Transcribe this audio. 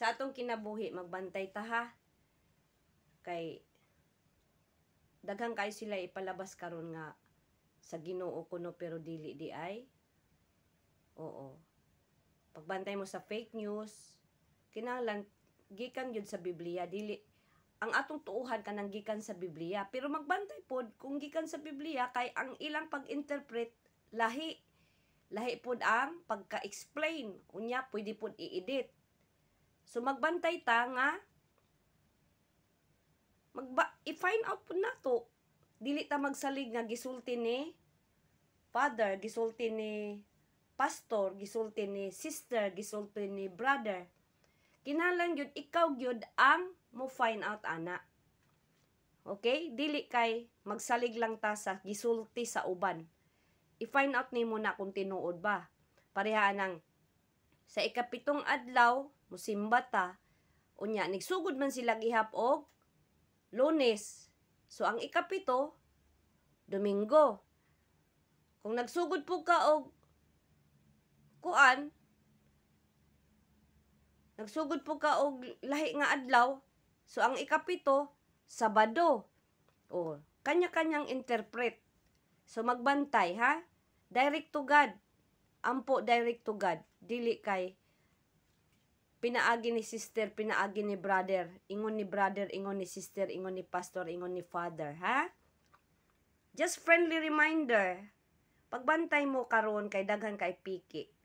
Sa atong kinabuhi, magbantay taha Kay, daghang kayo sila ipalabas karon nga sa ginoo kuno pero dili di ay. Oo. Pagbantay mo sa fake news, kinahanglan gikan jud sa Biblia, dili ang atong tuuhan kanang gikan sa Biblia. Pero magbantay pod kung gikan sa Biblia kay ang ilang pag-interpret lahi lahi pod ang pagka-explain. Unya pwede pod i-edit. So, magbantay ta nga, magba, i-find out po na to. Dili ta magsalig nga gisulti ni father, gisulti ni pastor, gisulti ni sister, gisulti ni brother. Kinalang yun, ikaw yun ang mo find out ana. Okay? Dili kay magsalig lang ta sa gisulti sa uban. I-find out ni mo na kung tinuod ba. Parehaan ng sa ikapitong adlaw, musimba ta, unya, nigsugod man sila gihap og lunes. So, ang ikapito, Domingo. Kung nagsugod po ka og kuan, nagsugod po ka og lahi nga adlaw, so ang ikapito, Sabado. O, kanya-kanyang interpret. So, magbantay, ha? Direct to God ampo direct to God dili kay pinaagi ni sister pinaagi ni brother ingon ni brother ingon ni sister ingon ni pastor ingon ni father ha just friendly reminder pagbantay mo karon kay daghan kay piki